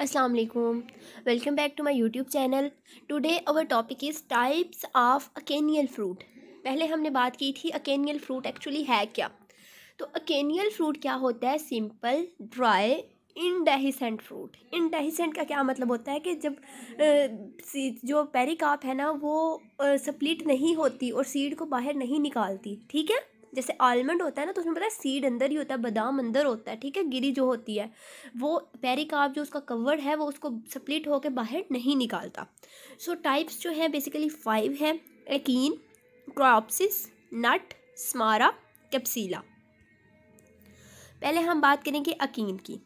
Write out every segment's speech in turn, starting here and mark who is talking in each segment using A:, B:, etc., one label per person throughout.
A: अस्सलाम वालेकुम welcome back to my YouTube channel today our topic is types of achenial fruit पहले हमने बात की थी अकेनियल फ्रूट एक्चुअली है क्या तो अकेनियल फ्रूट क्या होता है simple dry indehiscent fruit indehiscent का क्या मतलब होता है कि जब जो पेरिकाप है ना वो सप्लिट नहीं होती और सीड को बाहर नहीं निकालती ठीक है जैसे आलमंड होता है ना तो उसमें पता है सीड अंदर ही होता है बादाम अंदर होता है ठीक है गिरी जो होती है वो काफ जो उसका कवर है वो उसको स्प्लिट होकर बाहर नहीं निकालता सो so, टाइप्स जो हैं बेसिकली फाइव हैं एकीन क्रॉपसिस नट स्मारा कैप्सीला पहले हम बात करेंगे अकीन की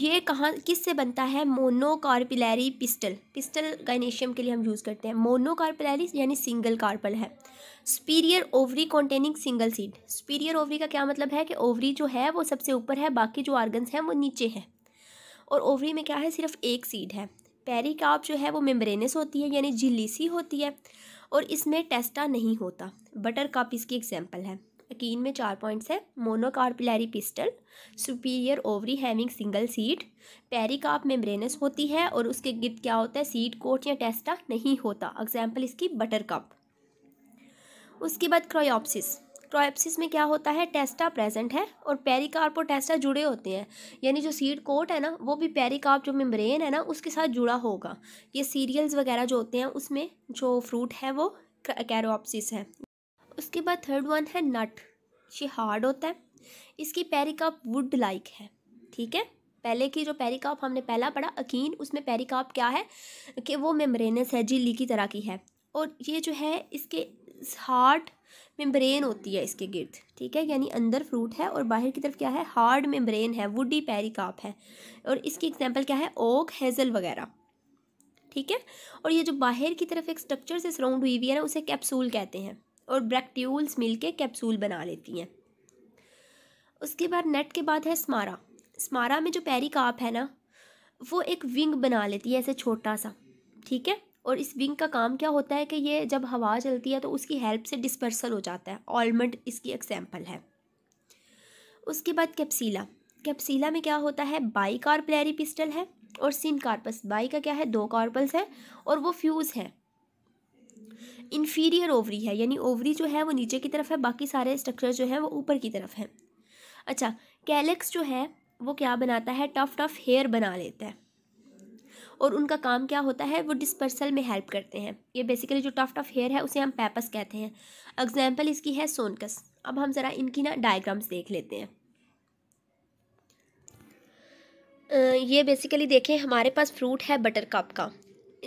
A: ये कहाँ किस से बनता है मोनोकार्पिलरी पिस्टल पिस्टल गाइनेशियम के लिए हम यूज़ करते हैं मोनोकार्पिलरी यानी सिंगल कार्पल है superior ovary containing single seed superior ovary का क्या मतलब है कि ओवरी जो है वो सबसे ऊपर है बाकी जो ऑर्गन्स हैं वो नीचे हैं और ओवरी में क्या है सिर्फ एक सीड है पेरिकाप जो है वो मेम्ब्रेनस होती है यानी झिल्ली सी होती है और इसमें टेस्टा नहीं होता बटर कप इसकी एग्जाम्पल है अकीन में चार पॉइंट्स हैं monocarpellary pistil superior ovary having single seed pericarp membranous होती है और उसके गिर्द क्या होता है सीड कोट या टेस्टा नहीं होता एग्जाम्पल इसकी बटर कप उसके बाद क्रायोप्सिस क्रायोप्सिस में क्या होता है टेस्टा प्रेजेंट है और पेरिकार्प और टेस्टा जुड़े होते हैं यानी जो सीड कोट है ना वो भी पेरिकार्प जो मेम्ब्रेन है ना उसके साथ जुड़ा होगा ये सीरियल्स वगैरह जो होते हैं उसमें जो फ्रूट है वो कैरोप्सिस है उसके बाद थर्ड वन है नट ये हार्ड होता है इसकी पेरिकाप वुड लाइक है ठीक है पहले की जो पेरिकाप हमने पहला पढ़ा अकीन उसमें पेरिकाप क्या है कि वो मेम्ब्रेनस है झिल्ली की तरह की है और ये जो है इसके हार्ड मेम्ब्रेन होती है इसके गिर्द ठीक है यानी अंदर फ्रूट है और बाहर की तरफ क्या है हार्ड मेम्ब्रेन है वुडी पेरिकाप है और इसकी एग्जांपल क्या है ओक हेज़ल वगैरह ठीक है और ये जो बाहर की तरफ एक स्ट्रक्चर से सराउंड हुई हुई है ना उसे कैप्सूल कहते हैं और ब्रैक्ट्यूल्स मिलके कैप्सूल बना लेती हैं उसके बाद नेट के बाद है स्मारा स्मारा में जो पैरी काप है ना वो एक विंग बना लेती है ऐसे छोटा सा ठीक है और इस विंग का काम क्या होता है कि ये जब हवा चलती है तो उसकी हेल्प से डिस्पर्सल हो जाता है ऑलमंड इसकी एग्जाम्पल है उसके बाद कैप्सीला कैप्सीला में क्या होता है बाई कार पिस्टल है और सिन कार्पस बाई का क्या है दो कार्पल्स है और वो फ्यूज़ है इन्फीरियर ओवरी है यानी ओवरी जो है वो नीचे की तरफ है बाकी सारे स्ट्रक्चर जो है वो ऊपर की तरफ है अच्छा कैलेक्स जो है वो क्या बनाता है टफ टफ हेयर बना लेता है और उनका काम क्या होता है वो डिस्पर्सल में हेल्प करते हैं ये बेसिकली जो टफ टफ हेयर है उसे हम पैपस कहते हैं एग्जाम्पल इसकी है सोनकस अब हम ज़रा इनकी ना डायग्राम्स देख लेते हैं ये बेसिकली देखें हमारे पास फ्रूट है बटर कप का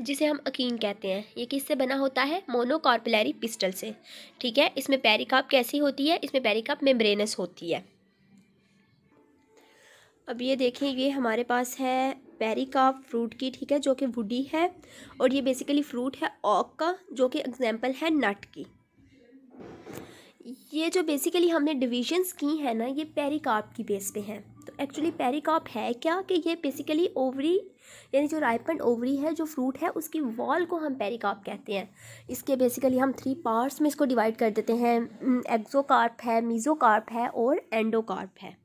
A: जिसे हम अकीन कहते हैं ये किससे बना होता है मोनोकॉर्पलैरी पिस्टल से ठीक है इसमें पैरिकाप कैसी होती है इसमें पेरिकाप मेम्ब्रेनस होती है अब ये देखें ये हमारे पास है पेरिकाप फ्रूट की ठीक है जो कि वुडी है और ये बेसिकली फ्रूट है ऑक का जो कि एग्जाम्पल है नट की ये जो बेसिकली हमने डिविजन्स की हैं ना ये पेरिकाप की बेस पे हैं एक्चुअली पेरिकॉप है क्या कि ये बेसिकली ओवरी यानी जो राइपन ओवरी है जो फ्रूट है उसकी वॉल को हम पेरिकॉप कहते हैं इसके बेसिकली हम थ्री पार्ट्स में इसको डिवाइड कर देते हैं एक्जोकार्प हम्म, है मीजोकार्प है और एंडोकार्प है